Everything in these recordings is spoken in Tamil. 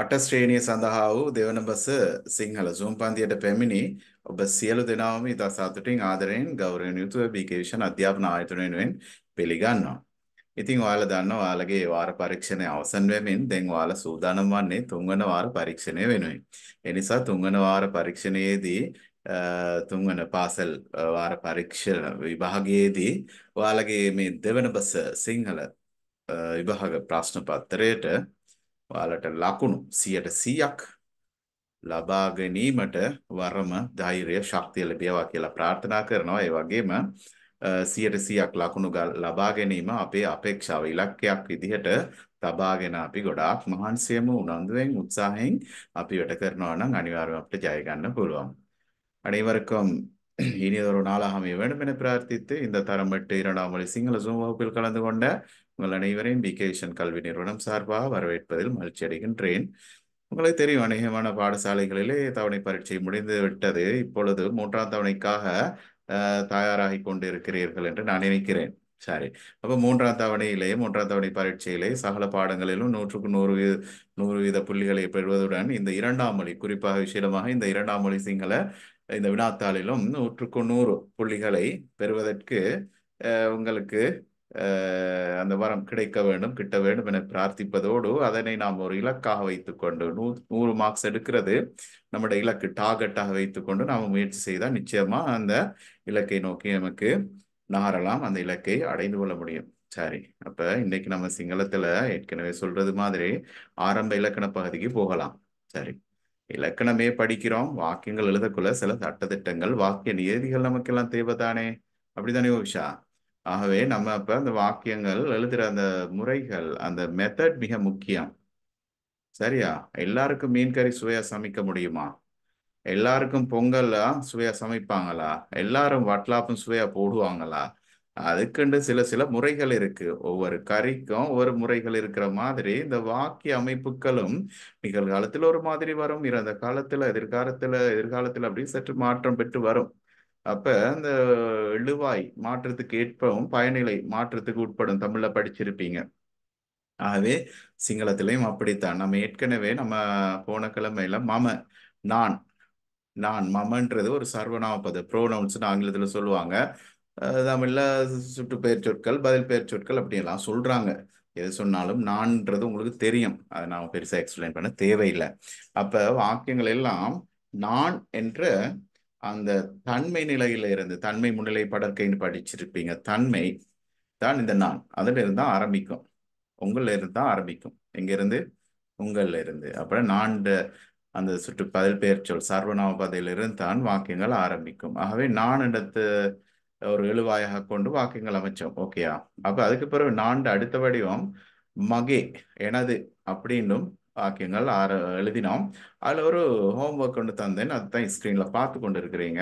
අට ශ්‍රේණිය සඳහා වූ දෙවන බස සිංහල සූම් පන්තියට පැමිණි ඔබ සියලු දෙනාම ඉතා සතුටින් ආදරයෙන් ගෞරවයෙන් යුතුව BK විෂන් අධ්‍යාපන ආයතන වෙනුවෙන් පිළිගන්නවා. ඉතින් ඔයාලා දන්නවා ඔයාලගේ වාර පරීක්ෂණය අවසන් වෙමින් දැන් ඔයාලා සූදානම් වන්නේ තුන්වන වාර පරීක්ෂණය වෙනුවෙන්. ඒ නිසා තුන්වන වාර පරීක්ෂණයේදී තුන්වන පාසල් වාර පරීක්ෂණ විභාගයේදී ඔයාලගේ මේ දෙවන බස සිංහල විභාග ප්‍රශ්න පත්‍රයේට ඔයාලට ලකුණු 100%ක් ලබා ගැනීමට වරම ධෛර්ය ශක්තිය ලැබේවා කියලා ප්‍රාර්ථනා කරනවා. ඒ වගේම 100%ක් ලකුණු ලබා ගැනීම අපේ අපේක්ෂාව ඉලක්කයක් විදිහට තබාගෙන අපි ගොඩාක් මහන්සියම උනන්දුවෙන් උත්සාහයෙන් අපි වැඩ කරනවා නම් අනිවාර්යයෙන් අපිට ජය ගන්න පුළුවන්. அனைவருக்கும் இனிதொரு நாளாக அமைய வேண்டும் என பிரார்த்தித்து இந்த தரம்பட்டு இரண்டாம் மொழி சிங்கள ஜூம் வகுப்பில் கலந்து கொண்ட உங்கள் அனைவரையும் பிகேஷன் கல்வி நிறுவனம் சார்பாக வரவேற்பதில் மகிழ்ச்சி அடைகின்றேன் உங்களை தெரியும் அநேகமான பாடசாலைகளிலே தவணை பரீட்சை முடிந்து விட்டது இப்பொழுது மூன்றாம் தவணைக்காக தயாராகி கொண்டிருக்கிறீர்கள் என்று நான் நினைக்கிறேன் சரி அப்போ மூன்றாம் தவணையிலே மூன்றாம் தவணை பரீட்சையிலே சகல பாடங்களிலும் நூற்றுக்கு நூறு வீத நூறு வீத புள்ளிகளை பெறுவதுடன் இந்த இரண்டாம் மொழி குறிப்பாக விஷயமாக இந்த இரண்டாம் மொழி சிங்கள இந்த வினாத்தாளிலும் நூற்றுக்கு நூறு புள்ளிகளை பெறுவதற்கு உங்களுக்கு அந்த வரம் கிடைக்க வேண்டும் கிட்ட வேண்டும் என பிரார்த்திப்பதோடு அதனை நாம் ஒரு இலக்காக வைத்துக்கொண்டு நூ நூறு மார்க்ஸ் எடுக்கிறது நம்முடைய இலக்கு டார்கெட்டாக வைத்துக்கொண்டு நாம் முயற்சி செய்தால் நிச்சயமா அந்த இலக்கை நோக்கி நமக்கு நாரலாம் அந்த இலக்கை அடைந்து கொள்ள முடியும் சரி அப்ப இன்னைக்கு நம்ம சிங்களத்துல ஏற்கனவே சொல்றது மாதிரி ஆரம்ப இலக்கண பகுதிக்கு போகலாம் சரி இலக்கணமே படிக்கிறோம் வாக்கியங்கள் எழுதக்குள்ள சில சட்டத்திட்டங்கள் வாக்கிய நியதிகள் நமக்கு எல்லாம் தேவைதானே அப்படித்தானே உஷா ஆகவே நம்ம இப்போ அந்த வாக்கியங்கள் எழுதுகிற அந்த முறைகள் அந்த மெத்தட் மிக முக்கியம் சரியா எல்லாருக்கும் மீன் கறி சுவையா சமைக்க முடியுமா எல்லாருக்கும் பொங்கல்லாம் சுவையா சமைப்பாங்களா எல்லாரும் வட்லாப்பும் சுவையா போடுவாங்களா அதுக்குண்டு சில சில முறைகள் இருக்கு ஒவ்வொரு கறிக்கும் ஒவ்வொரு முறைகள் இருக்கிற மாதிரி இந்த வாக்கிய அமைப்புகளும் நிகழ்காலத்தில் ஒரு மாதிரி வரும் இறந்த காலத்துல எதிர்காலத்துல எதிர்காலத்துல அப்படி சற்று மாற்றம் பெற்று வரும் அப்ப அந்த எழுவாய் மாற்றத்துக்கு ஏற்பவும் பயனிலை மாற்றத்துக்கு உட்படும் தமிழ்ல படிச்சிருப்பீங்க ஆகவே சிங்களத்திலையும் அப்படித்தான் நம்ம ஏற்கனவே நம்ம போன கிழமையில மம நான் நான் மமன்றது ஒரு பதம் ப்ரோனவுன்ஸ்னு ஆங்கிலத்தில் சொல்லுவாங்க தமிழ்ல சுட்டு பெயர் சொற்கள் பதில் பெயர் சொற்கள் எல்லாம் சொல்கிறாங்க எது சொன்னாலும் நான்ன்றது உங்களுக்கு தெரியும் அதை நான் பெருசாக எக்ஸ்பிளைன் பண்ண தேவையில்லை அப்போ வாக்கியங்கள் எல்லாம் நான் என்ற அந்த தன்மை நிலையில இருந்து தன்மை முன்னிலை படற்கைன்னு படிச்சிருப்பீங்க தன்மை தான் இந்த நான் அதுல தான் ஆரம்பிக்கும் உங்கள்ல தான் ஆரம்பிக்கும் எங்க இருந்து உங்கள்ல இருந்து அப்புறம் நான் அந்த சுற்று பதில் பெயர் சொல் சர்வநாம பதையிலிருந்து தான் வாக்கியங்கள் ஆரம்பிக்கும் ஆகவே நான் இடத்து ஒரு எழுவாயாக கொண்டு வாக்கியங்கள் அமைச்சோம் ஓகேயா அப்ப அதுக்கு பிறகு நான்கு அடுத்த வடிவம் மகே எனது அப்படின்னும் வாக்கியங்கள் ஆறு எழுதினோம் அதில் ஒரு ஹோம் ஒர்க் ஒன்று தந்தேன் அதுதான் ஸ்க்ரீனில் பார்த்து கொண்டு இருக்கிறீங்க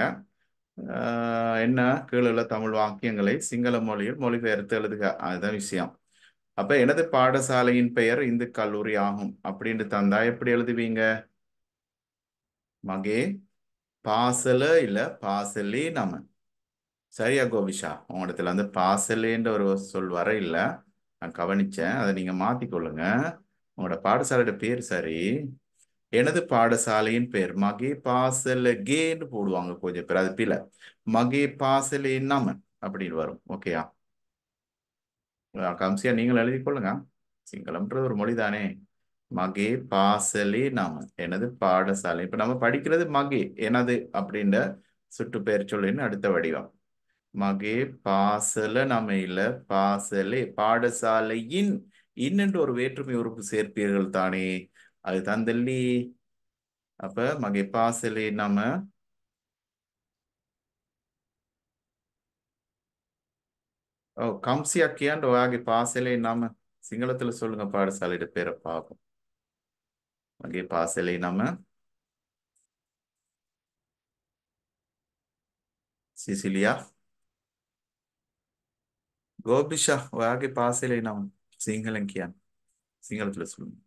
என்ன கீழே உள்ள தமிழ் வாக்கியங்களை சிங்கள மொழியில் மொழிபெயர்த்து எழுதுக அதுதான் விஷயம் அப்போ எனது பாடசாலையின் பெயர் இந்து கல்லூரி ஆகும் அப்படின்ட்டு தந்தா எப்படி எழுதுவீங்க மகே பாசல இல்லை பாசலே நம்ம சரியா கோபிஷா உங்களிடத்துல வந்து பாசலேன்ற ஒரு சொல் வர இல்லை நான் கவனிச்சேன் அதை நீங்கள் மாற்றிக்கொள்ளுங்கள் உங்களோட பாடசாலையோட பேர் சரி எனது பாடசாலையின் பேர் மகே பாசல கேன்னு போடுவாங்க கொஞ்சம் பேர் அது பில மகே பாசலே நமன் அப்படின்னு வரும் ஓகேயா கம்சியா நீங்களும் எழுதி கொள்ளுங்க சிங்களம்ன்றது ஒரு மொழி தானே மகே பாசலே நமன் எனது பாடசாலை இப்ப நம்ம படிக்கிறது மகே எனது அப்படின்ற சுட்டு பெயர் சொல்லின்னு அடுத்த வடிவம் மகே பாசல நம்ம இல்ல பாசலே பாடசாலையின் இன்னென்று ஒரு வேற்றுமை உறுப்பு சேர்ப்பீர்கள் தானே அதுதான் தள்ளி அப்ப மகை பாசலே நம்ம ஓ கம்சியாக்கியாண்டு வாகி பாசலே நாம சிங்களத்துல சொல்லுங்க பாடசாலையிட பேரை பார்ப்போம் மகை பாசலை நாம சிசிலியா கோபிஷா வாகி பாசலே நம்ம සිංහලෙන් කියන්න. සිංහල තුල සුළුයි.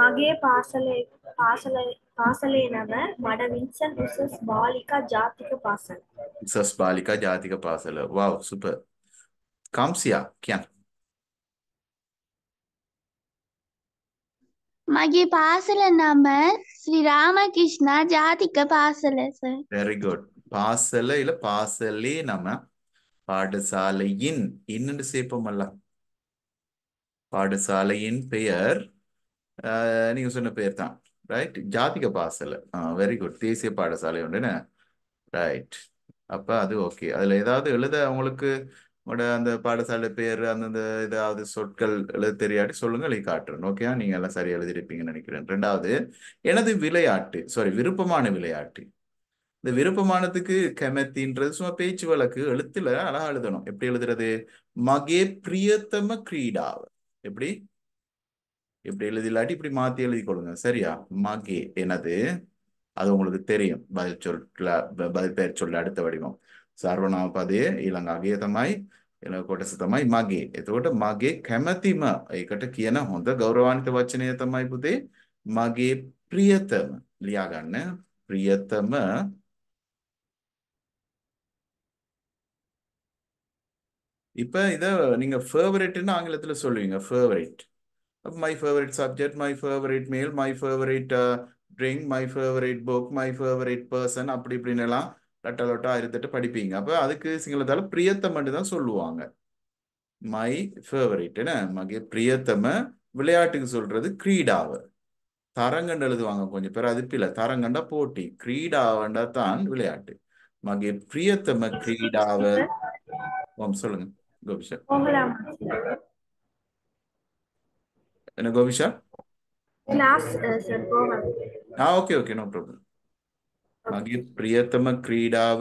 මගේ පාසලේ පාසලේ පාසලේ නම මඩ වින්සන් උසස් බාලිකා ජාතික පාසල. උසස් බාලිකා ජාතික පාසල. වව් සුපර්. කම්සියා කියන්න. මගේ පාසල නම ශ්‍රී රාමකෘෂ්ණ ජාතික පාසල සර්. very good. පාසල ඉල පාසලේ නම பாடசாலையின் என்னென்று சேர்ப்போம் அல்ல பாடசாலையின் பெயர் நீங்க சொன்ன பெயர் தான் ரைட் ஜாதிக பாசல வெரி குட் தேசிய பாடசாலை உண்டுன்னு ரைட் அப்ப அது ஓகே அதுல ஏதாவது எழுத அவங்களுக்கு உங்களோட அந்த பாடசாலை பெயர் அந்தந்த ஏதாவது சொற்கள் எழுத தெரியாட்டி சொல்லுங்கள் காட்டுறேன் ஓகேயா நீங்க எல்லாம் சரியா எழுதிருப்பீங்கன்னு நினைக்கிறேன் ரெண்டாவது எனது விளையாட்டு சாரி விருப்பமான விளையாட்டு இந்த விருப்பமானதுக்கு கெமத்தின்றது சும்மா பேச்சு வழக்கு எழுத்துல அழகா எழுதணும் எப்படி எழுதுறது மகே பிரியத்தம கிரீடாவ எப்படி இப்படி எழுதிலாட்டி இப்படி மாத்தி எழுதி கொடுங்க சரியா மகே எனது அது உங்களுக்கு தெரியும் பதில் சொல்ல பதில் பெயர் சொல்ல அடுத்த வடிவம் சர்வநாம பதே ඊළඟ අගේ තමයි ඊළඟ කොටස තමයි මගේ. එතකොට මගේ කැමැතිම ඒකට කියන හොඳ ගෞරවාන්විත වචනය තමයි පුතේ මගේ ප්‍රියතම ලියා ගන්න. ප්‍රියතම இப்போ இதை நீங்கள் ஃபேவரேட்னு ஆங்கிலத்தில் சொல்லுவீங்க favourite my favourite subject my favourite meal my favourite drink my favourite book my favourite person அப்படி இப்படின்னு எல்லாம் லட்ட லொட்டா இருந்துட்டு படிப்பீங்க அப்போ அதுக்கு சிங்களத்தால பிரியத்தம் மட்டும் தான் சொல்லுவாங்க மை ஃபேவரேட் என்ன மகே பிரியத்தம விளையாட்டுக்கு சொல்றது கிரீடாவை தரங்கண்டு எழுதுவாங்க கொஞ்சம் பேர் அது பில தரங்கண்டா போட்டி கிரீடாவண்டா தான் விளையாட்டு மகே பிரியத்தம கிரீடாவ சொல்லுங்க Govisha. என்ன Govisha class sir okay okay no problem මගේ ප්‍රියතම ක්‍රීඩාව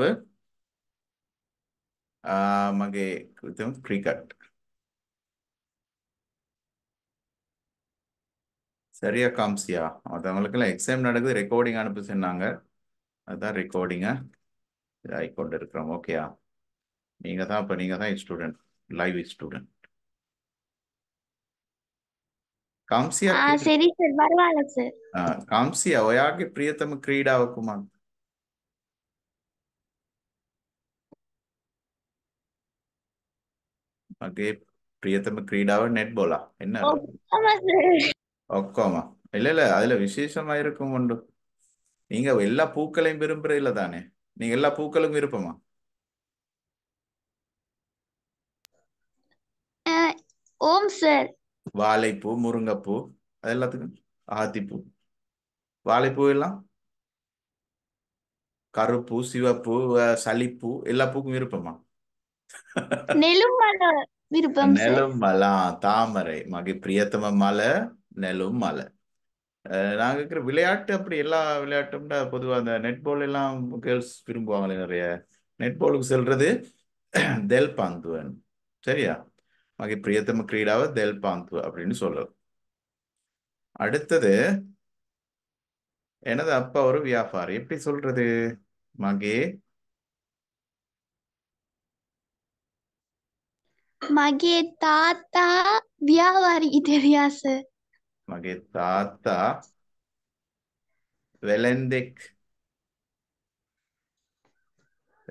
මගේ කෘතම ක්‍රිකට් சரியா காம்சியா மற்றவங்களுக்கெல்லாம் எக்ஸாம் நடக்குது ரெக்கார்டிங் அனுப்ப சொன்னாங்க அதுதான் ரெக்கார்டிங்கை இதாகி கொண்டு இருக்கிறோம் ஓகேயா நீங்கள் தான் இப்போ தான் ஸ்டூடெண்ட் live student. කාම්සියා ආ සරි සර් වරවාලක් සර් ආ කාම්සියා ඔයාගේ ප්‍රියතම ක්‍රීඩාව කුමක්ද என்ன ஒக்கோமா இல்ல இல்ல அதுல விசேஷமா இருக்கும் உண்டு நீங்க எல்லா பூக்களையும் விரும்புறீங்கள தானே நீங்க எல்லா பூக்களும் விருப்பமா ஓம் சார் வாழைப்பூ முருங்கைப்பூ அது எல்லாத்துக்கும் ஆத்திப்பூ வாழைப்பூ எல்லாம் கருப்பு சிவப்பு சளிப்பூ எல்லா பூக்கும் விருப்பமா விருப்பம் நெலும் மலா தாமரை மகி பிரியத்தம மலை நெலும் மலை நாங்க இருக்கிற விளையாட்டு அப்படி எல்லா விளையாட்டும்டா பொதுவாக அந்த நெட்பால் எல்லாம் கேர்ள்ஸ் விரும்புவாங்களே நிறைய நெட்பாலுக்கு செல்றது தெல் பாந்துவன் சரியா ஆகிய பிரியத்தம கிரீடாவ தெல் பாந்து அப்படின்னு சொல்லலாம் அடுத்தது எனது அப்பா ஒரு வியாபாரி எப்படி சொல்றது மகே மகே தாத்தா வியாபாரி தெரியா சார் மகே தாத்தா வெலந்திக்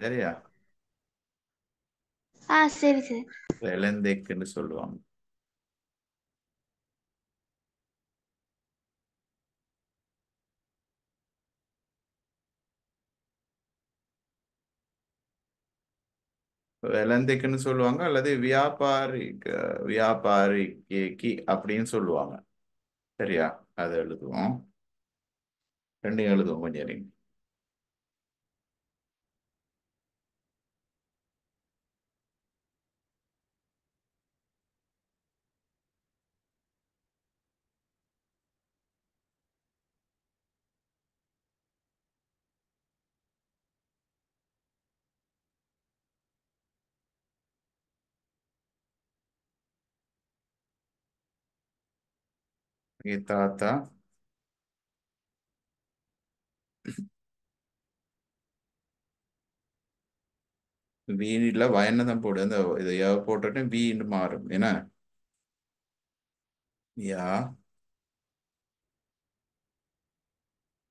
சரியா ஆ சரி சார் சொல்லுவாங்க வெளந்தேக்குன்னு சொல்லுவாங்க அல்லது வியாபாரி வியாபாரி கி அப்படின்னு சொல்லுவாங்க சரியா அதை எழுதுவோம் ரெண்டையும் எழுதுவோம் கொஞ்சம் ఈ తర్వాత வீடில் வயனை தான் போடு அந்த இது யா போட்டோடனே வீண்டு மாறும் என்ன யா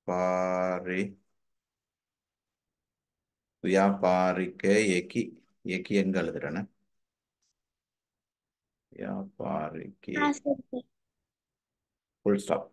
பாரி யா வியாபாரிக்க எக்கி எக்கி எங்க எழுதுறேன்னு வியாபாரிக்கு full stop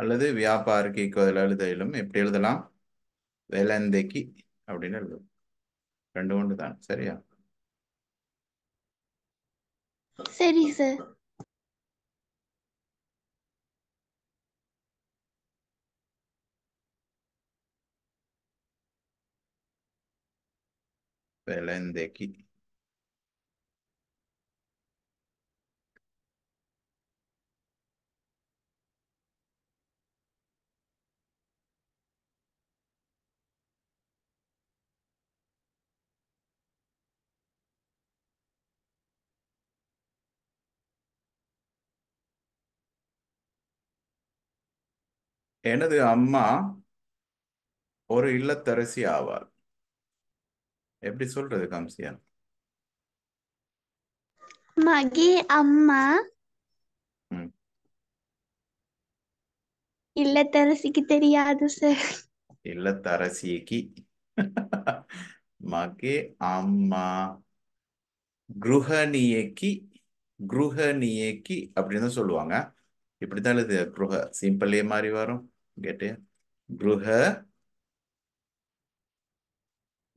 அல்லது வியாபாரிக்கு எழுதையிலும் எப்படி எழுதலாம் வெலந்தைக்கு அப்படின்னு எழுதும் ரெண்டு ஒன்று தான் சரியா சரி சார் வெலந்தைக்கு எனது அம்மா ஒரு இல்லத்தரசி ஆவார் எப்படி சொல்றது கம்சியா மகி அம்மா இல்லத்தரசிக்கு தெரியாது சார் இல்லத்தரசிக்கு மகே அம்மா குருஹனியக்கி குருஹனியக்கி அப்படின்னு தான் சொல்லுவாங்க இப்படிதான் இது குருஹ சிம்பிளே மாதிரி வரும் get it bruha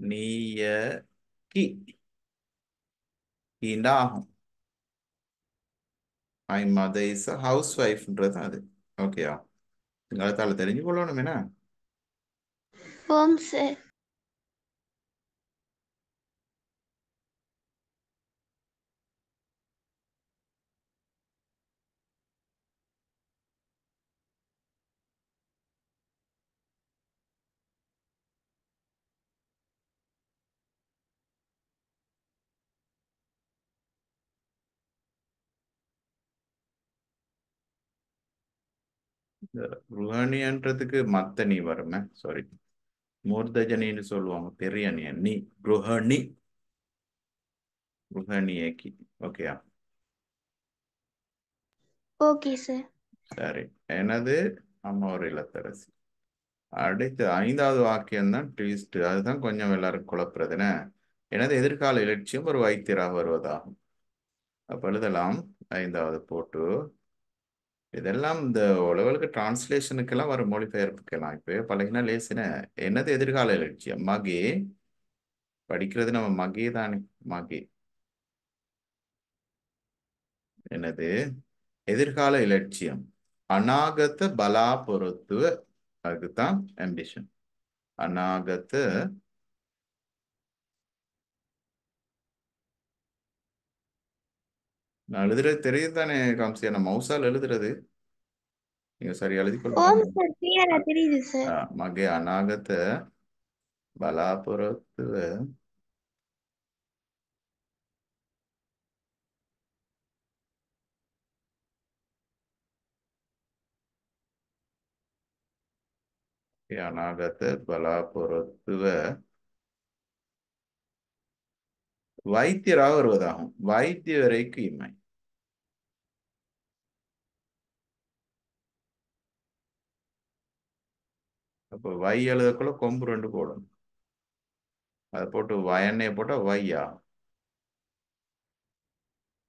நீயக்கி கீண்டா ஆகும் ஐ மத இஸ் அ ஹவுஸ் ஒய்ஃப்ன்றது அது ஓகேயா திங்கத்தால தெரிஞ்சு கொள்ளணும் என்ன ஓம் சார் ருஹணின்றதுக்கு மத்த நீ வருமே சாரி மூர்தஜனின்னு சொல்லுவாங்க பெரிய அண்ணி நீ ருஹணி ஏக்கி ஓகேயா ஓகே சார் சரி எனது அம்மா ஒரு இல்லத்தரசி அடுத்து ஐந்தாவது வாக்கியம் தான் ட்விஸ்ட் அதுதான் கொஞ்சம் எல்லாரும் குழப்புறதுன்னு எனது எதிர்கால இலட்சியம் ஒரு வைத்தியராக வருவதாகும் அப்பொழுதெல்லாம் ஐந்தாவது போட்டு இதெல்லாம் இந்த உலகளுக்கு டிரான்ஸ்லேஷனுக்கெல்லாம் வர மொழிபெயர்ப்புக்கெல்லாம் இப்பவே பழகினா லேசின என்னது எதிர்கால இலட்சியம் மகே படிக்கிறது நம்ம மகி தானே மகே என்னது எதிர்கால இலட்சியம் அநாகத பலாபொருத்துவ அதுக்குத்தான் அம்பிஷன் அநாகத்தை நான் எழுதுறது தெரியுது தானே காம்சியா நான் மவுசால் எழுதுறது நீங்க சரி எழுதிக்கொள்ள மகே அநாகத்த பலாபுரத்து அநாகத்த பலாபுரத்துவ வைத்தியராக வருவதாகும் வைத்தியரைக்கு இம்மை அப்போ வை எழுதக்குள்ள கொம்பு ரெண்டு போடணும் அதை போட்டு வயன்னையை போட்டால் வையா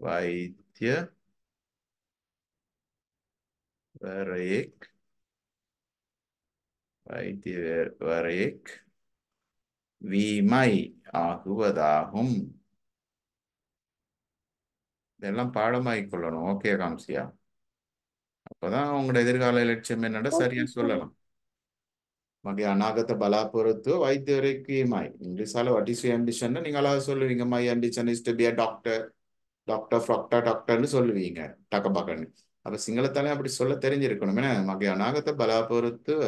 வைத்திய வரைக் வைத்திய வரைக் வீமை ஆகுவதாகும் இதெல்லாம் பாடமாக்கிக் கொள்ளணும் ஓகே காம்சியா அப்போதான் உங்களோட எதிர்கால லட்சியம் என்னடா சரியா சொல்லலாம் මගේ අනාගත බලාපොරොත්තුව වෛද්‍යවරයෙක් වීමයි. ඉංග්‍රීසිවල what is your ambition? நீங்கள் அழகா சொல்லுவீங்க my ambition is to be a doctor. Doctor ஃப்ராக்டா டாக்டர்னு சொல்லுவீங்க டக்கபக்கன்னு. அப்ப சிங்களத்தாலே அப்படி சொல்ல தெரிஞ்சிருக்கணும். என்ன මගේ අනාගත බලාපොරොත්තුව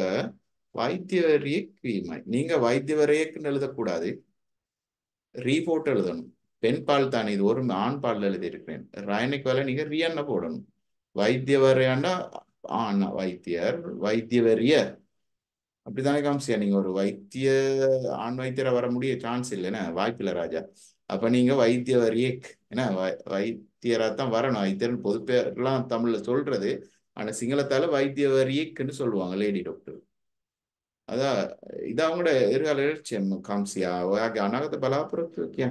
வைத்தியவரியக் வீமை நீங்க வைத்தியவரையக்குன்னு எழுதக்கூடாது ரீபோர்ட் எழுதணும் பெண் பால் தானே இது ஒரு ஆண் பால் எழுதி இருக்கிறேன் ரயனுக்கு வேலை நீங்க ரியன்னு போடணும் வைத்தியவரையாண்டா ஆண் வைத்தியர் வைத்தியவரியர் அப்படிதானே காமிச்சியா நீங்க ஒரு வைத்திய ஆண் வைத்தியர வர முடிய சான்ஸ் இல்லை என்ன வாய்ப்பில்லை ராஜா அப்ப நீங்க வைத்திய வரியேக் என்ன வைத்தியராத்தான் தான் வரணும் வைத்தியர்னு பொது பேர்லாம் தமிழ்ல சொல்றது ஆனா சிங்களத்தால வைத்திய வரியேக்குன்னு சொல்லுவாங்க லேடி டாக்டர் அதான் இது அவங்களோட எதிர்கால எழுச்சி காம்சியா அனாகத்தை பலாபுரத்து வைக்கியா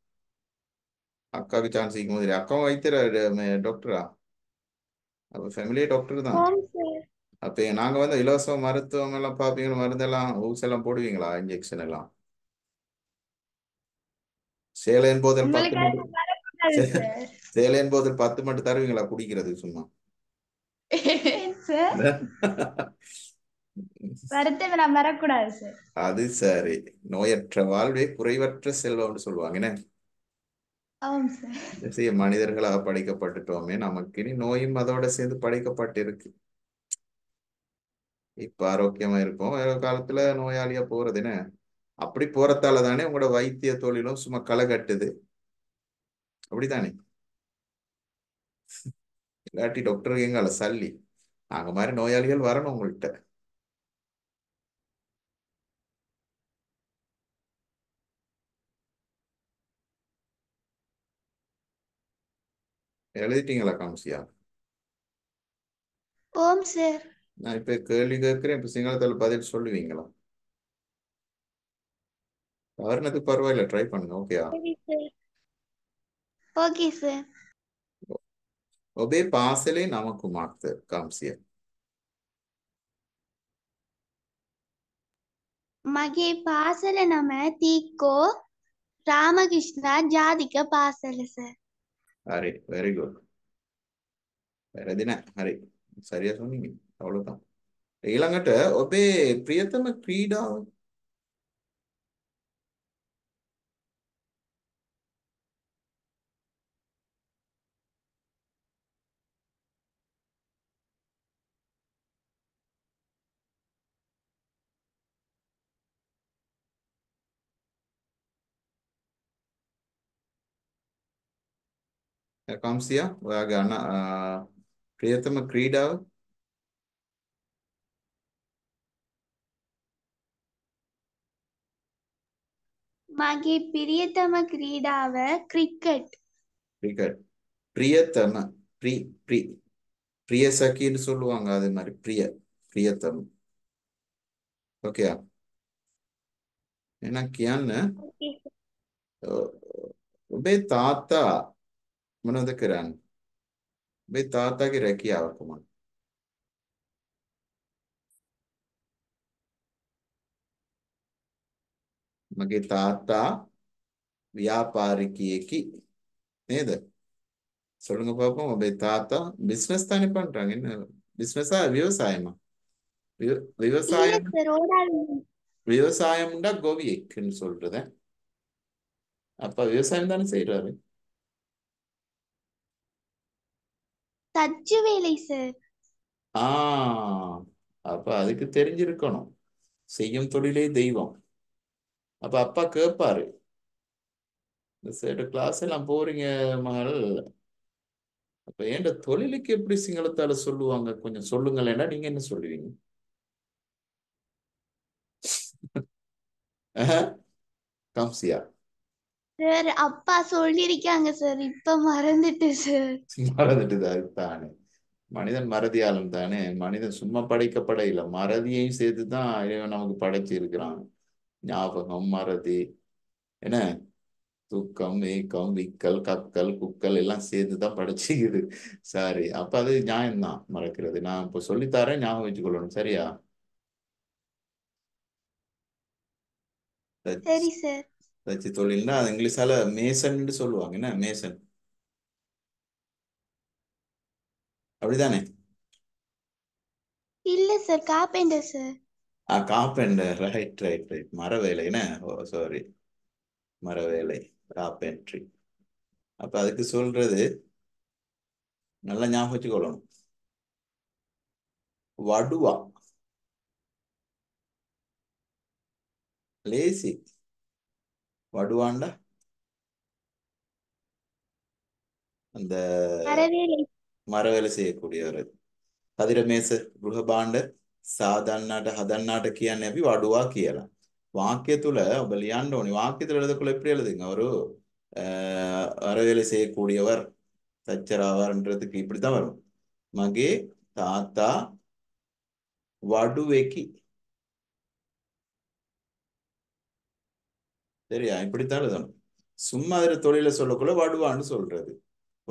அக்காவுக்கு சான்ஸ் இருக்கும் போது அக்காவும் வைத்தியரா டாக்டரா அப்ப ஃபேமிலியே டாக்டர் தான் அப்ப நாங்க வந்து இலவச மருத்துவம் எல்லாம் பாப்பீங்க மருந்தெல்லாம் ஊசி எல்லாம் போடுவீங்களா இன்ஜெக்ஷன் எல்லாம் சேலையின் போதில் பத்து மட்டும் சேலையின் போதில் பத்து மட்டும் தருவீங்களா குடிக்கிறதுக்கு சும்மா அது சரி நோயற்ற வாழ்வே குறைவற்ற செல்வம்னு சொல்லுவாங்க என்ன சிறிய மனிதர்களாக படைக்கப்பட்டுட்டோமே நமக்கு இனி நோயும் அதோட சேர்ந்து படைக்கப்பட்டிருக்கு இப்ப ஆரோக்கியமா இருக்கும் வேற காலத்துல நோயாளியா போறதுன்னு அப்படி போறதால தானே உங்களோட வைத்திய தொழிலும் சும்மா களை கட்டுது அப்படித்தானே இல்லாட்டி டாக்டர் எங்கால சல்லி நாங்க மாதிரி நோயாளிகள் வரணும் உங்கள்கிட்ட எழுதிட்டீங்களா காம்சியா ஓம் சார் நான் இப்ப கேள்வி கேட்கிறேன் இப்ப சிங்களத்துல பதில் சொல்லுவீங்களா தவறுனதுக்கு பரவாயில்ல ட்ரை பண்ணுங்க ஓகேயா ஓகே சார் ඔබේ පාසලේ நமக்கு කුමක්ද காம்சியர் மகே පාසල නම தீக்கோ ராமகிருஷ்ணா ජාතික පාසල சார் හරි very good වැරදි නෑ හරි සරියා ස්වාමීනි අවුල තමයි ඊළඟට ඔබේ ප්‍රියතම ක්‍රීඩාව කම්සියා ඔයාගේ අන ප්‍රියතම ක්‍රීඩාව මගේ ප්‍රියතම ක්‍රීඩාව ක්‍රිකට් ක්‍රිකට් ප්‍රියතම ප්‍රි ප්‍රි பிரியசா கீழ் சொல்லுவாங்க அது மாதிரி பிரிய பிரியத்தம் ஓகேயா ஏன்னா කියන්න ඔබේ තාත්තා මොනවද කරන්නේ? මේ තාත්තාගේ රැකියාව කොහොමද? මගේ තාත්තා ව්‍යාපාරිකයෙකි නේද? சொல்லுங்க பாப்போம் அப்படியே தாத்தா பிசினஸ் தானே பண்றாங்க என்ன பிசினஸா விவசாயமா விவசாயம் விவசாயம்டா கோவியக்குன்னு சொல்றத அப்ப விவசாயம் தானே செய்யறாரு தச்சு வேலை சார் ஆ அப்ப அதுக்கு தெரிஞ்சிருக்கணும் செய்யும் தொழிலே தெய்வம் அப்ப அப்பா கேட்பாரு கிளாஸ் எல்லாம் போறீங்க மகள் அப்ப ஏண்ட தொழிலுக்கு எப்படி சிங்களத்தால சொல்லுவாங்க கொஞ்சம் சொல்லுங்களேன்னா நீங்க என்ன சொல்லுவீங்க கம்சியா சார் அப்பா சொல்லிருக்காங்க சார் இப்ப மறந்துட்டு சார் மறந்துட்டுதான் தானே மனிதன் மறதியாலும் தானே மனிதன் சும்மா படைக்கப்பட இல்ல மறதியையும் சேர்த்துதான் நமக்கு படைச்சு இருக்கிறான் ஞாபகம் மறதி என்ன தூக்கம் ஏக்கம் விக்கல் கக்கல் குக்கல் எல்லாம் சேர்த்து தான் படைச்சிக்குது சாரி அப்ப அது நியாயம்தான் மறக்கிறது நான் இப்ப சொல்லித்தரேன் ஞாபகம் வச்சுக்கொள்ளணும் சரியா சரி சார் தச்சு தொழில்னா அது இங்கிலீஷால மேசன் சொல்லுவாங்க என்ன மேசன் அப்படிதானே இல்ல சார் காப்பெண்டர் சார் ஆ காப்பெண்டர் ரைட் ரைட் ரைட் மரவேலை என்ன ஓ சாரி மரவேலை கார்பென்ட்ரி அப்ப அதுக்கு சொல்றது நல்லா ஞாபகம் வச்சுக்கொள்ளணும் வடுவா லேசி வடுவாண்ட அந்த மரவேலை செய்யக்கூடியவர் கதிரமேச குருகபாண்ட சாதன்னாட்ட ஹதன்னாட்ட கியான்னு அப்படி வடுவா கியலாம் வாக்கியத்துல அப்ப லியாண்டோனி வாக்கியத்துல எழுதக்குள்ள எப்படி எழுதுங்க அவரு மரவேலை செய்யக்கூடியவர் சச்சராவார்ன்றதுக்கு இப்படித்தான் வரும் மகே தாத்தா வடுவேக்கி சரியா இப்படித்தான் எழுதணும் சும்மா அதில் தொழிலை சொல்லக்குள்ள வடுவான்னு சொல்றது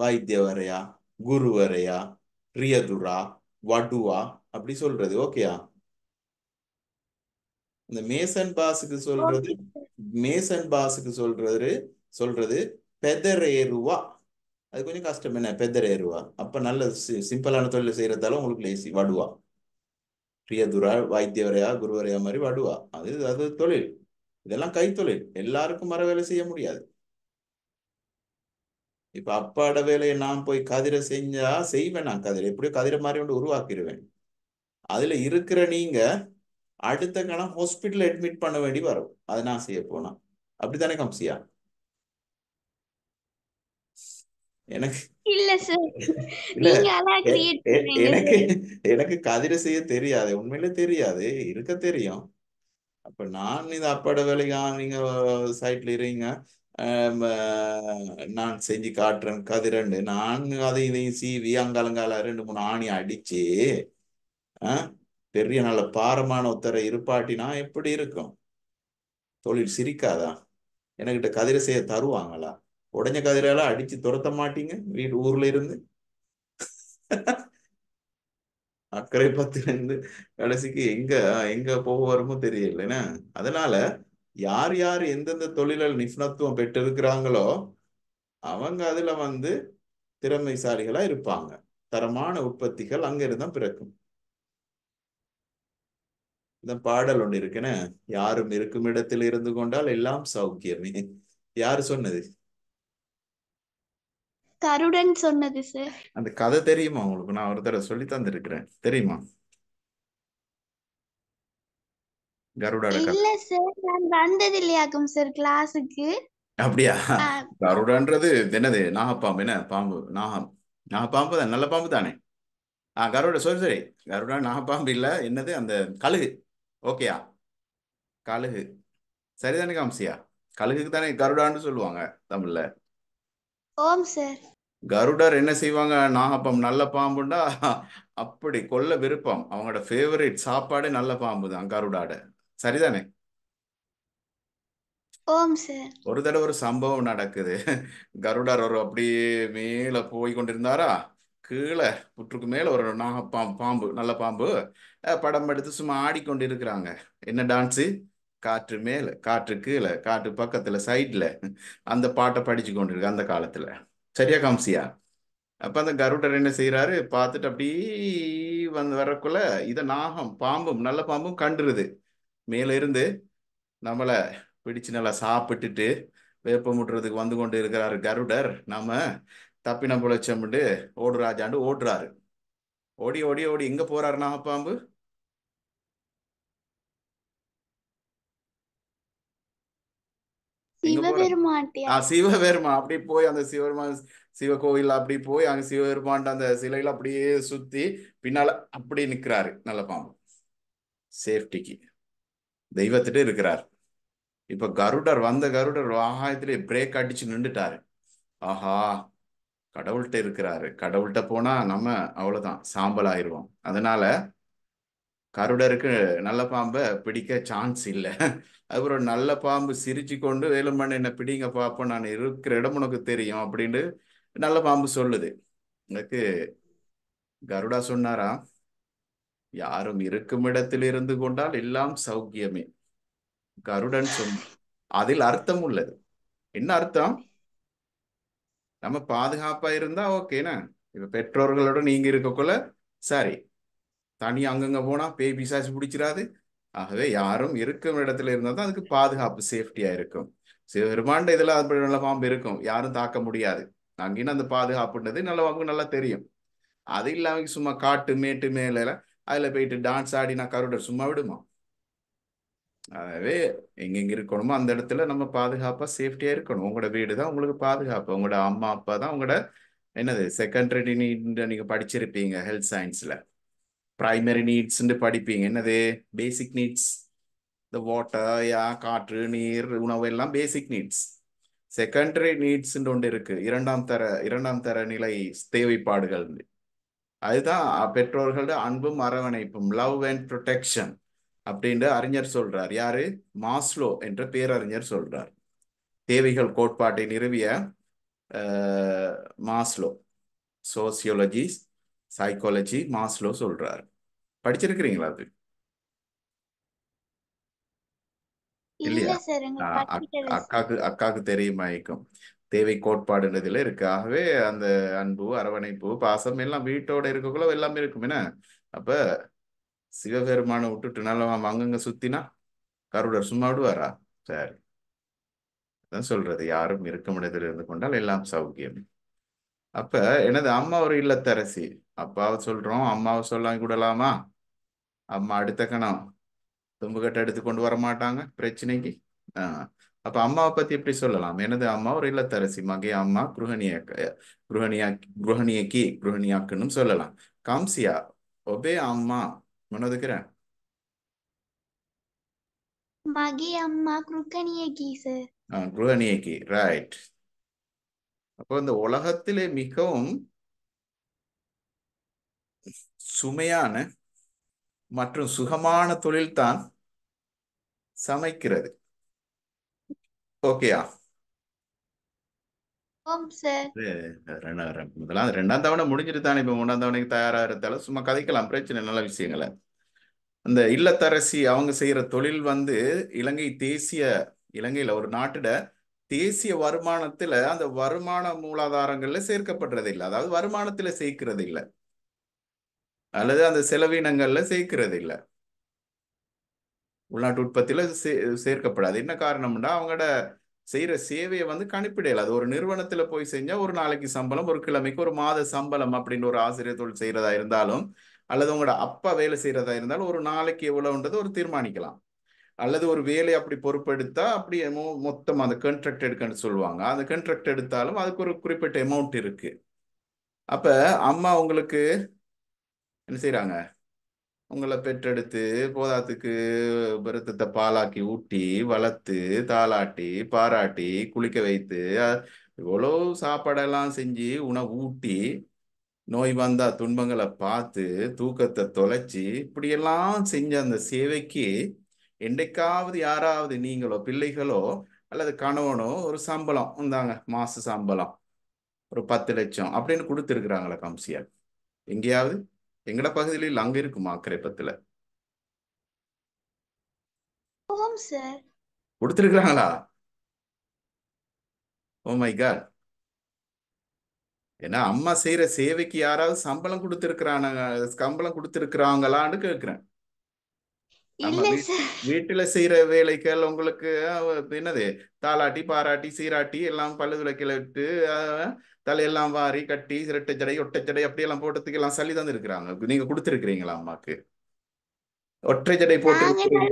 வைத்திய வரையா குரு வரையா ரியதுரா வடுவா அப்படி சொல்றது ஓகேயா இந்த மேசன் பாஸுக்கு சொல்றது மேசன் பாஸுக்கு சொல்றது சொல்றது பெதரேருவா அது கொஞ்சம் கஷ்டம் என்ன பெதரேருவா அப்ப நல்ல சிம்பிளான தொழில் செய்யறதால உங்களுக்கு லேசி வடுவா பிரியதுரா வைத்தியவரையா குருவரையா மாதிரி வடுவா அது அது தொழில் இதெல்லாம் கைத்தொழில் எல்லாருக்கும் மர வேலை செய்ய முடியாது இப்ப அப்பாட வேலையை நான் போய் கதிரை செஞ்சா செய்வேன் நான் கதிரை எப்படியோ கதிரை மாதிரி ஒன்று உருவாக்கிடுவேன் அதுல இருக்கிற நீங்க அடுத்த கணம் ஹாஸ்பிட்டல் அட்மிட் பண்ண வேண்டி வரும் அதை நான் செய்ய போனா அப்படித்தானே கம்சியா எனக்கு எனக்கு எனக்கு கதிரை செய்ய தெரியாது உண்மையில தெரியாது இருக்க தெரியும் அப்ப நான் இந்த அப்பாட வேலைக்கு நீங்க சைட்ல இருங்க நான் செஞ்சு காட்டுறேன் கதிரண்டு நான் அதை இதையும் சீவி அங்காலங்கால ரெண்டு மூணு ஆணி அடிச்சு பெரிய நல்ல பாரமான உத்தரை இருப்பாட்டினா எப்படி இருக்கும் தொழில் சிரிக்காதா எனக்கிட்ட கதிரை செய்ய தருவாங்களா உடஞ்ச கதிரையெல்லாம் அடிச்சு துரத்த மாட்டீங்க வீடு ஊர்ல இருந்து அக்கறை இருந்து கடைசிக்கு எங்க எங்க போக வருமோ தெரியல அதனால யார் யார் எந்தெந்த தொழிலில் நிபுணத்துவம் பெற்றிருக்கிறாங்களோ அவங்க அதுல வந்து திறமைசாலிகளா இருப்பாங்க தரமான உற்பத்திகள் அங்கிருந்தான் பிறக்கும் இந்த பாடல் ஒன்று இருக்குன்னு யாரும் இருக்கும் இடத்தில் இருந்து கொண்டால் எல்லாம் சௌக்கியமே யாரு சொன்னது கருடன் சொன்னது சார் அந்த கதை தெரியுமா உங்களுக்கு நான் ஒருத்தர சொல்லி தந்திருக்கிறேன் தெரியுமா கருடாட இல்ல சார் நான் வந்தது இல்லையாக்கும் சார் கிளாஸுக்கு அப்படியா கருடான்றது என்னது நாகப்பாம்பு என்ன பாம்பு நாகம் நாகப்பாம்பு தான் நல்ல பாம்பு தானே ஆ கருட சரி சரி கருடா நாகப்பாம்பு இல்ல என்னது அந்த கழுகு ஓகேயா கழுகு சரிதானே காம்சியா கழுகுக்கு தானே கருடான்னு சொல்லுவாங்க தமிழ்ல ஓம் சார் கருடர் என்ன செய்வாங்க நாகப்பம் நல்ல பாம்புண்டா அப்படி கொல்ல விருப்பம் அவங்களோட ஃபேவரட் சாப்பாடு நல்ல பாம்பு தான் கருடாட சரிதானே ஒரு தடவை ஒரு சம்பவம் நடக்குது கருடார் ஒரு அப்படியே மேல போய் கொண்டிருந்தாரா கீழே புற்றுக்கு மேல ஒரு நாகப்பாம் பாம்பு நல்ல பாம்பு படம் எடுத்து சும்மா ஆடிக்கொண்டு இருக்கிறாங்க என்ன டான்ஸு காற்று மேலே காற்று கீழே காற்று பக்கத்தில் சைட்ல அந்த பாட்டை படிச்சு கொண்டிருக்கு அந்த காலத்தில் சரியா காம்சியா அப்போ அந்த கருடர் என்ன செய்கிறாரு பார்த்துட்டு அப்படி வந்து வரக்குள்ள இதை நாகம் பாம்பும் நல்ல பாம்பும் கண்டுருது மேலே இருந்து நம்மளை பிடிச்சு நல்லா சாப்பிட்டுட்டு முட்டுறதுக்கு வந்து கொண்டு இருக்கிறாரு கருடர் நம்ம தப்பின புழைச்சம்ட்டு ஓடுராஜாண்டு ஓடுறாரு ஓடி ஓடி ஓடி எங்கே போகிறாரு நாகப்பாம்பு சிவபெருமான் அப்படி போய் அந்த சிவபெருமான் சிவ கோயில் அப்படி போய் அங்க சிவபெருமான் அந்த சிலையில அப்படியே சுத்தி பின்னால அப்படி நிக்கிறாரு நல்ல பாம்பு சேஃப்டிக்கு தெய்வத்திட்டு இருக்கிறார் இப்ப கருடர் வந்த கருடர் ஆகாயத்திலே பிரேக் அடிச்சு நின்றுட்டாரு ஆஹா கடவுள்கிட்ட இருக்கிறாரு கடவுள்கிட்ட போனா நம்ம அவ்வளவுதான் சாம்பல் ஆயிடுவோம் அதனால கருடருக்கு நல்ல பாம்பை பிடிக்க சான்ஸ் இல்லை அப்புறம் நல்ல பாம்பு சிரிச்சு கொண்டு வேலுமணி என்னை பிடிங்க பார்ப்போம் நான் இருக்கிற இடம் உனக்கு தெரியும் அப்படின்னு நல்ல பாம்பு சொல்லுது எனக்கு கருடா சொன்னாரா யாரும் இருக்கும் இடத்தில் இருந்து கொண்டால் எல்லாம் சௌக்கியமே கருடன் சொன்ன அதில் அர்த்தம் உள்ளது என்ன அர்த்தம் நம்ம பாதுகாப்பா இருந்தா ஓகேண்ணா இப்ப பெற்றோர்களோட நீங்க இருக்கக்குள்ள சரி தனி அங்கங்க போனா பேய் பிசாசு பிடிச்சிடாது ஆகவே யாரும் இருக்கும் இடத்துல இருந்தால் தான் அதுக்கு பாதுகாப்பு சேஃப்டியா இருக்கும் சிவபெருமாண்ட இதுல அப்படி நல்ல பாம்பு இருக்கும் யாரும் தாக்க முடியாது அங்கேயும் அந்த பாதுகாப்புன்றது நல்ல பாம்புக்கு நல்லா தெரியும் அது இல்லாமல் சும்மா காட்டு மேட்டு மேல அதில் போயிட்டு டான்ஸ் ஆடினா கருடர் சும்மா விடுமா அதாவே எங்கெங்க இருக்கணுமோ அந்த இடத்துல நம்ம பாதுகாப்பா சேஃப்டியா இருக்கணும் உங்களோட வீடு தான் உங்களுக்கு பாதுகாப்பு உங்களோட அம்மா அப்பா தான் உங்களோட என்னது செகண்டரி நீங்க படிச்சிருப்பீங்க ஹெல்த் சயின்ஸ்ல ப்ரைமரி நீட்ஸ்ன்னு படிப்பீங்க என்னது பேசிக் நீட்ஸ் இந்த வாட்டர் யா காற்று நீர் உணவு எல்லாம் பேசிக் நீட்ஸ் செகண்டரி நீட்ஸ்ன்னு ஒன்று இருக்கு இரண்டாம் தர இரண்டாம் தர நிலை தேவைப்பாடுகள் அதுதான் பெற்றோர்களோட அன்பும் அரவணைப்பும் லவ் அண்ட் ப்ரொடெக்ஷன் அப்படின்ற அறிஞர் சொல்றார் யாரு மாஸ்லோ என்ற பேரறிஞர் சொல்றார் தேவைகள் கோட்பாட்டை நிறுவிய மாஸ்லோ சோசியோலஜி சைக்காலஜி மாஸ்லோ சொல்றார் படிச்சிருக்கிறீங்களா அது இல்லையா அக்காக்கு அக்காக்கு தெரியுமா தேவை கோட்பாடுன்றதுல இருக்கு ஆகவே அந்த அன்பு அரவணைப்பு பாசம் எல்லாம் வீட்டோட இருக்கக்குள்ள எல்லாமே இருக்கும் என்ன அப்ப சிவபெருமான விட்டுட்டு நல்லா அங்கங்க சுத்தினா கருடர் சும்மா விடுவாரா சரி அதான் சொல்றது யாரும் இருக்க இடத்துல இருந்து கொண்டால் எல்லாம் சௌக்கியம் அப்ப எனது அம்மா ஒரு இல்லத்தரசி அப்பாவை சொல்றோம் அம்மாவை சொல்லாம கூடலாமா அம்மா அடுத்த கணம் தும்புக்கட்டை எடுத்து கொண்டு வர மாட்டாங்க பிரச்சனைக்கு ஆஹ் அப்ப அம்மாவை பத்தி எப்படி சொல்லலாம் எனது அம்மா ஒரு இல்லத்தரசி மகை அம்மா குருஹணியாக்க குருஹணியா குருஹணியக்கி குருஹணியாக்குன்னு சொல்லலாம் காம்சியா ஒபே அம்மா மனோதுக்கிறேன் மகி அம்மா குருகணியக்கி சார் குருகணியக்கி ரைட் அப்போ இந்த உலகத்திலே மிகவும் சுமையான மற்றும் சுகமான தொழில்தான் சமைக்கிறது ஓகேயா முதலாவது ரெண்டாம் தவணை முடிஞ்சிட்டு தானே இப்ப மூணாம் தவணைக்கு தயாரா இருந்தாலும் சும்மா கதைக்கலாம் பிரச்சனை நல்ல விஷயங்களை அந்த இல்லத்தரசி அவங்க செய்யற தொழில் வந்து இலங்கை தேசிய இலங்கையில ஒரு நாட்டிட தேசிய வருமானத்துல அந்த வருமான மூலாதாரங்கள்ல சேர்க்கப்படுறது இல்லை அதாவது வருமானத்துல சேர்க்கிறது இல்லை அல்லது அந்த செலவினங்கள்ல சேர்க்கிறது இல்லை உள்நாட்டு உற்பத்தியில சே சேர்க்கப்படாது என்ன காரணம்னா அவங்களோட செய்யற சேவையை வந்து கணிப்பிடையில அது ஒரு நிறுவனத்துல போய் செஞ்சா ஒரு நாளைக்கு சம்பளம் ஒரு கிழமைக்கு ஒரு மாத சம்பளம் அப்படின்னு ஒரு ஆசிரியர் தொழில் செய்யறதா இருந்தாலும் அல்லது உங்களோட அப்பா வேலை செய்யறதா இருந்தாலும் ஒரு நாளைக்கு எவ்வளவுன்றது ஒரு தீர்மானிக்கலாம் அல்லது ஒரு வேலை அப்படி பொறுப்பெடுத்தா அப்படி மொத்தம் அந்த கான்ட்ராக்ட் எடுக்கன்னு சொல்லுவாங்க அந்த கான்ட்ராக்ட் எடுத்தாலும் அதுக்கு ஒரு குறிப்பிட்ட அமௌண்ட் இருக்கு அப்ப அம்மா உங்களுக்கு என்ன செய்யறாங்க உங்களை பெற்றெடுத்து போதாத்துக்கு பிறத்தத்தை பாலாக்கி ஊட்டி வளர்த்து தாளாட்டி பாராட்டி குளிக்க வைத்து இவ்வளோ சாப்பாடெல்லாம் செஞ்சு உணவு ஊட்டி நோய் வந்தால் துன்பங்களை பார்த்து தூக்கத்தை தொலைச்சி இப்படியெல்லாம் செஞ்ச அந்த சேவைக்கு என்றைக்காவது யாராவது நீங்களோ பிள்ளைகளோ அல்லது கணவனோ ஒரு சம்பளம் இந்தாங்க மாச சம்பளம் ஒரு பத்து லட்சம் அப்படின்னு கொடுத்துருக்குறாங்களே கம்சியால் எங்கேயாவது எங்கட பகுதியில இல்லை அங்க இருக்குமா கிரேப்பத்துல கொடுத்துருக்குறாங்களா ஓ oh மை காட் ஏன்னா அம்மா செய்யற சேவைக்கு யாராவது சம்பளம் கொடுத்துருக்கிறான சம்பளம் கொடுத்துருக்குறாங்களான்னு கேட்குறேன் வீட்டுல செய்யற வேலைகள் உங்களுக்கு என்னது தாளாட்டி பாராட்டி சீராட்டி எல்லாம் பல்லு துளக்கில விட்டு தலையெல்லாம் வாரி கட்டி சிரட்டை ஜடை ஒட்டை ஜடை அப்படி எல்லாம் போட்டதுக்கு எல்லாம் சளி தான் இருக்கிறாங்க நீங்க கொடுத்துருக்கீங்களா அம்மாக்கு ஒற்றை ஜடை போட்டு